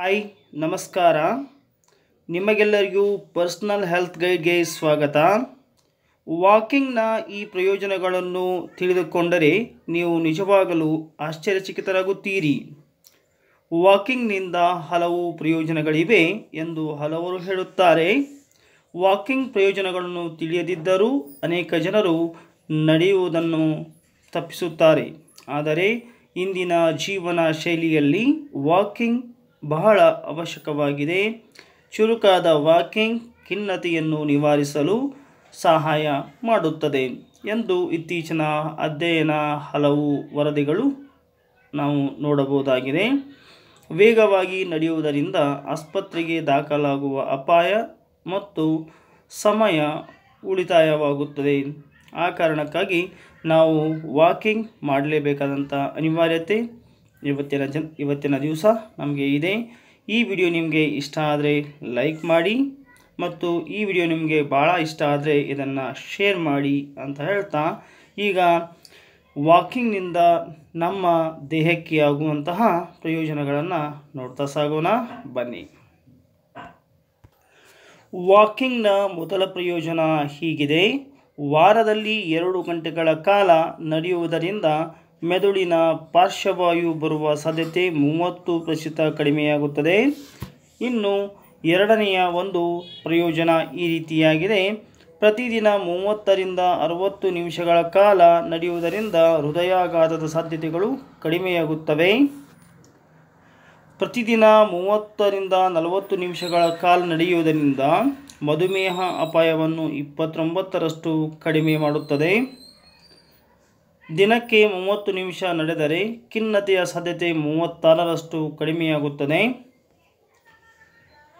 hi ನಮಸ್ಕಾರ ನಿಮಗೆಲ್ಲರಿಗೂ personal health ಗೈಡ್ಗೆ ಸ್ವಾಗತ ವಾಕಿಂಗ್ನ ಈ ಪ್ರಯೋಜನಗಳನ್ನು ತಿಳಿದುಕೊಂಡರೆ ನೀವು ನಿಜವಾಗಲೂ ಆಶ್ಚರ್ಯಚಕಿತರಾಗುತ್ತೀರಿ ವಾಕಿಂಗ್ನಿಂದ ಹಲವು ಪ್ರಯೋಜನಗಳಿವೆ ಎಂದು ಹಲವರು ಹೇಳುತ್ತಾರೆ ವಾಕಿಂಗ್ ಪ್ರಯೋಜನಗಳನ್ನು ತಿಳಿಯದಿದ್ದರೂ ಅನೇಕ ಜನರು ನಡೆಯುವುದನ್ನು ತಪ್ಪಿಸುತ್ತಾರೆ ಆದರೆ ಇಂದಿನ ಜೀವನ ಶೈಲಿಯಲ್ಲಿ ವಾಕಿಂಗ್ ಬಹಳ ಅವಶ್ಯಕವಾಗಿದೆ ಚುರುಕಾದ ವಾಕಿಂಗ್ ಖಿನ್ನತೆಯನ್ನು ನಿವಾರಿಸಲು ಸಹಾಯ ಮಾಡುತ್ತದೆ ಎಂದು ಇತ್ತೀಚಿನ ಅಧ್ಯಯನ ಹಲವು ವರದಿಗಳು ನಾವು ನೋಡಬಹುದಾಗಿದೆ ವೇಗವಾಗಿ ನಡೆಯುವುದರಿಂದ ಆಸ್ಪತ್ರೆಗೆ ದಾಖಲಾಗುವ ಅಪಾಯ ಮತ್ತು ಸಮಯ ಉಳಿತಾಯವಾಗುತ್ತದೆ ಆ ಕಾರಣಕ್ಕಾಗಿ ನಾವು ವಾಕಿಂಗ್ ಮಾಡಲೇಬೇಕಾದಂಥ ಅನಿವಾರ್ಯತೆ ಇವತ್ತಿನ ಜನ್ ಇವತ್ತಿನ ದಿವಸ ನಮಗೆ ಇದೆ ಈ ವಿಡಿಯೋ ನಿಮಗೆ ಇಷ್ಟ ಆದರೆ ಲೈಕ್ ಮಾಡಿ ಮತ್ತು ಈ ವಿಡಿಯೋ ನಿಮಗೆ ಭಾಳ ಇಷ್ಟ ಆದರೆ ಇದನ್ನು ಶೇರ್ ಮಾಡಿ ಅಂತ ಹೇಳ್ತಾ ಈಗ ವಾಕಿಂಗ್ನಿಂದ ನಮ್ಮ ದೇಹಕ್ಕೆ ಆಗುವಂತಹ ಪ್ರಯೋಜನಗಳನ್ನು ನೋಡ್ತಾ ಸಾಗೋಣ ಬನ್ನಿ ವಾಕಿಂಗ್ನ ಮೊದಲ ಪ್ರಯೋಜನ ಹೀಗಿದೆ ವಾರದಲ್ಲಿ ಎರಡು ಗಂಟೆಗಳ ಕಾಲ ನಡೆಯುವುದರಿಂದ ಮೆದುಳಿನ ಪಾರ್ಶ್ವವಾಯು ಬರುವ ಸಾಧ್ಯತೆ ಮೂವತ್ತು ಪ್ರತಿಶತ ಕಡಿಮೆಯಾಗುತ್ತದೆ ಇನ್ನು ಎರಡನೆಯ ಒಂದು ಪ್ರಯೋಜನ ಈ ರೀತಿಯಾಗಿದೆ ಪ್ರತಿದಿನ ಮೂವತ್ತರಿಂದ ಅರವತ್ತು ನಿಮಿಷಗಳ ಕಾಲ ನಡೆಯುವುದರಿಂದ ಹೃದಯಾಘಾತದ ಸಾಧ್ಯತೆಗಳು ಕಡಿಮೆಯಾಗುತ್ತವೆ ಪ್ರತಿದಿನ ಮೂವತ್ತರಿಂದ ನಲವತ್ತು ನಿಮಿಷಗಳ ಕಾಲ ನಡೆಯುವುದರಿಂದ ಮಧುಮೇಹ ಅಪಾಯವನ್ನು ಇಪ್ಪತ್ತೊಂಬತ್ತರಷ್ಟು ಕಡಿಮೆ ಮಾಡುತ್ತದೆ ದಿನಕ್ಕೆ ಮೂವತ್ತು ನಿಮಿಷ ನಡೆದರೆ ಖಿನ್ನತೆಯ ಸಾಧ್ಯತೆ ಮೂವತ್ತಾರರಷ್ಟು ಕಡಿಮೆಯಾಗುತ್ತದೆ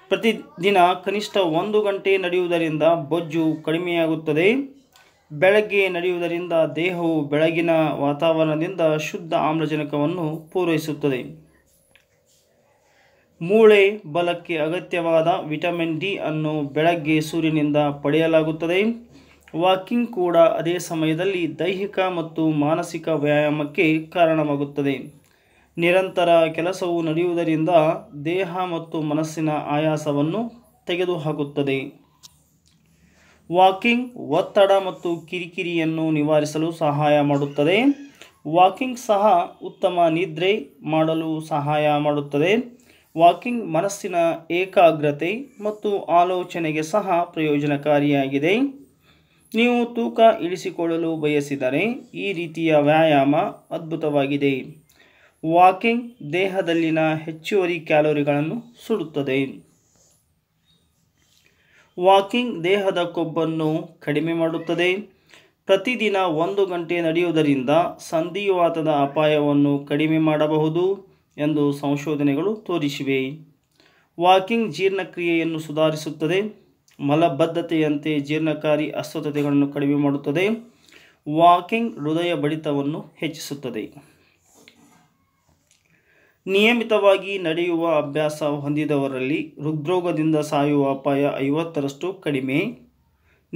ಪ್ರತಿದಿನ ಕನಿಷ್ಠ ಒಂದು ಗಂಟೆ ನಡೆಯುವುದರಿಂದ ಬೊಜ್ಜು ಕಡಿಮೆಯಾಗುತ್ತದೆ ಬೆಳಗ್ಗೆ ನಡೆಯುವುದರಿಂದ ದೇಹವು ಬೆಳಗಿನ ವಾತಾವರಣದಿಂದ ಶುದ್ಧ ಆಮ್ಲಜನಕವನ್ನು ಪೂರೈಸುತ್ತದೆ ಮೂಳೆ ಬಲಕ್ಕೆ ಅಗತ್ಯವಾದ ವಿಟಮಿನ್ ಡಿ ಅನ್ನು ಬೆಳಗ್ಗೆ ಸೂರ್ಯನಿಂದ ಪಡೆಯಲಾಗುತ್ತದೆ ವಾಕಿಂಗ್ ಕೂಡ ಅದೇ ಸಮಯದಲ್ಲಿ ದೈಹಿಕ ಮತ್ತು ಮಾನಸಿಕ ವ್ಯಾಯಾಮಕ್ಕೆ ಕಾರಣವಾಗುತ್ತದೆ ನಿರಂತರ ಕೆಲಸವು ನಡೆಯುವುದರಿಂದ ದೇಹ ಮತ್ತು ಮನಸ್ಸಿನ ಆಯಾಸವನ್ನು ತೆಗೆದುಹಾಕುತ್ತದೆ ವಾಕಿಂಗ್ ಒತ್ತಡ ಮತ್ತು ಕಿರಿಕಿರಿಯನ್ನು ನಿವಾರಿಸಲು ಸಹಾಯ ಮಾಡುತ್ತದೆ ವಾಕಿಂಗ್ ಸಹ ಉತ್ತಮ ನಿದ್ರೆ ಮಾಡಲು ಸಹಾಯ ಮಾಡುತ್ತದೆ ವಾಕಿಂಗ್ ಮನಸ್ಸಿನ ಏಕಾಗ್ರತೆ ಮತ್ತು ಆಲೋಚನೆಗೆ ಸಹ ಪ್ರಯೋಜನಕಾರಿಯಾಗಿದೆ ನೀವು ತೂಕ ಇಳಿಸಿಕೊಳ್ಳಲು ಬಯಸಿದರೆ ಈ ರೀತಿಯ ವ್ಯಾಯಾಮ ಅದ್ಭುತವಾಗಿದೆ ವಾಕಿಂಗ್ ದೇಹದಲ್ಲಿನ ಹೆಚ್ಚುವರಿ ಕ್ಯಾಲೋರಿಗಳನ್ನು ಸುಡುತ್ತದೆ ವಾಕಿಂಗ್ ದೇಹದ ಕೊಬ್ಬನ್ನು ಕಡಿಮೆ ಮಾಡುತ್ತದೆ ಪ್ರತಿದಿನ ಒಂದು ಗಂಟೆ ನಡೆಯುವುದರಿಂದ ಸಂಧಿವಾತದ ಅಪಾಯವನ್ನು ಕಡಿಮೆ ಮಾಡಬಹುದು ಎಂದು ಸಂಶೋಧನೆಗಳು ತೋರಿಸಿವೆ ವಾಕಿಂಗ್ ಜೀರ್ಣಕ್ರಿಯೆಯನ್ನು ಸುಧಾರಿಸುತ್ತದೆ ಮಲಬದ್ಧತೆಯಂತೆ ಜೀರ್ಣಕಾರಿ ಅಸ್ವಸ್ಥತೆಗಳನ್ನು ಕಡಿಮೆ ಮಾಡುತ್ತದೆ ವಾಕಿಂಗ್ ಹೃದಯ ಬಡಿತವನ್ನು ಹೆಚ್ಚಿಸುತ್ತದೆ ನಿಯಮಿತವಾಗಿ ನಡೆಯುವ ಅಭ್ಯಾಸ ಹೊಂದಿದವರಲ್ಲಿ ಹೃದ್ರೋಗದಿಂದ ಸಾಯುವ ಅಪಾಯ ಐವತ್ತರಷ್ಟು ಕಡಿಮೆ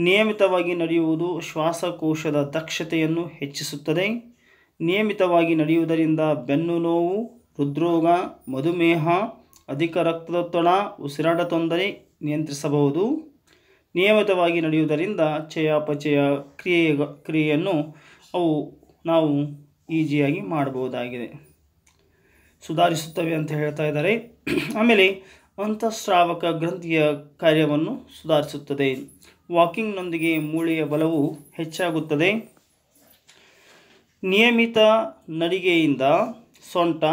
ನಿಯಮಿತವಾಗಿ ನಡೆಯುವುದು ಶ್ವಾಸಕೋಶದ ದಕ್ಷತೆಯನ್ನು ಹೆಚ್ಚಿಸುತ್ತದೆ ನಿಯಮಿತವಾಗಿ ನಡೆಯುವುದರಿಂದ ಬೆನ್ನು ನೋವು ಹೃದ್ರೋಗ ಮಧುಮೇಹ ಅಧಿಕ ರಕ್ತದೊತ್ತಡ ಉಸಿರಾಟ ತೊಂದರೆ ನಿಯಂತ್ರಿಸಬಹುದು ನಿಯಮಿತವಾಗಿ ನಡೆಯುವುದರಿಂದ ಚಯಾಪಚಯ ಕ್ರಿಯೆ ಕ್ರಿಯೆಯನ್ನು ಅವು ನಾವು ಈಜಿಯಾಗಿ ಮಾಡಬಹುದಾಗಿದೆ ಸುಧಾರಿಸುತ್ತವೆ ಅಂತ ಹೇಳ್ತಾ ಇದ್ದಾರೆ ಆಮೇಲೆ ಅಂತಃಸ್ರಾವಕ ಗ್ರಂಥಿಯ ಕಾರ್ಯವನ್ನು ಸುಧಾರಿಸುತ್ತದೆ ವಾಕಿಂಗ್ನೊಂದಿಗೆ ಮೂಳೆಯ ಬಲವು ಹೆಚ್ಚಾಗುತ್ತದೆ ನಿಯಮಿತ ನಡಿಗೆಯಿಂದ ಸೊಂಟ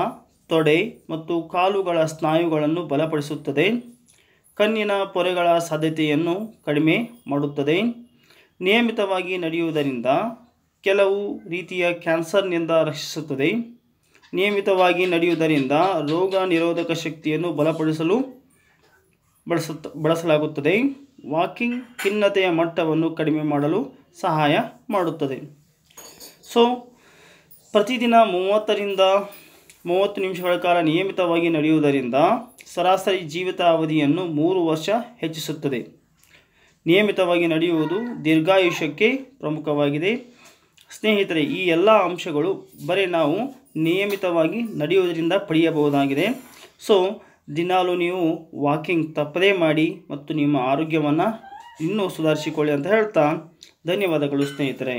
ತೊಡೆ ಮತ್ತು ಕಾಲುಗಳ ಸ್ನಾಯುಗಳನ್ನು ಬಲಪಡಿಸುತ್ತದೆ ಕಣ್ಣಿನ ಪೊರೆಗಳ ಸಾಧ್ಯತೆಯನ್ನು ಕಡಿಮೆ ಮಾಡುತ್ತದೆ ನಿಯಮಿತವಾಗಿ ನಡೆಯುವುದರಿಂದ ಕೆಲವು ರೀತಿಯ ಕ್ಯಾನ್ಸರ್ನಿಂದ ರಕ್ಷಿಸುತ್ತದೆ ನಿಯಮಿತವಾಗಿ ನಡೆಯುವುದರಿಂದ ರೋಗ ನಿರೋಧಕ ಶಕ್ತಿಯನ್ನು ಬಲಪಡಿಸಲು ಬಳಸುತ್ತ ಬಳಸಲಾಗುತ್ತದೆ ವಾಕಿಂಗ್ ಖಿನ್ನತೆಯ ಮಟ್ಟವನ್ನು ಕಡಿಮೆ ಮಾಡಲು ಸಹಾಯ ಮಾಡುತ್ತದೆ ಸೊ ಪ್ರತಿದಿನ ಮೂವತ್ತರಿಂದ ಮೂವತ್ತು ನಿಮಿಷಗಳ ಕಾಲ ನಿಯಮಿತವಾಗಿ ನಡೆಯುವುದರಿಂದ ಸರಾಸರಿ ಜೀವಿತಾವಧಿಯನ್ನು ಮೂರು ವರ್ಷ ಹೆಚ್ಚಿಸುತ್ತದೆ ನಿಯಮಿತವಾಗಿ ನಡೆಯುವುದು ದೀರ್ಘಾಯುಷ್ಯಕ್ಕೆ ಪ್ರಮುಖವಾಗಿದೆ ಸ್ನೇಹಿತರೆ ಈ ಎಲ್ಲ ಅಂಶಗಳು ಬರೀ ನಾವು ನಿಯಮಿತವಾಗಿ ನಡೆಯುವುದರಿಂದ ಪಡೆಯಬಹುದಾಗಿದೆ ಸೊ ದಿನಾಲೂ ನೀವು ವಾಕಿಂಗ್ ತಪ್ಪದೇ ಮಾಡಿ ಮತ್ತು ನಿಮ್ಮ ಆರೋಗ್ಯವನ್ನು ಇನ್ನೂ ಸುಧಾರಿಸಿಕೊಳ್ಳಿ ಅಂತ ಹೇಳ್ತಾ ಧನ್ಯವಾದಗಳು ಸ್ನೇಹಿತರೆ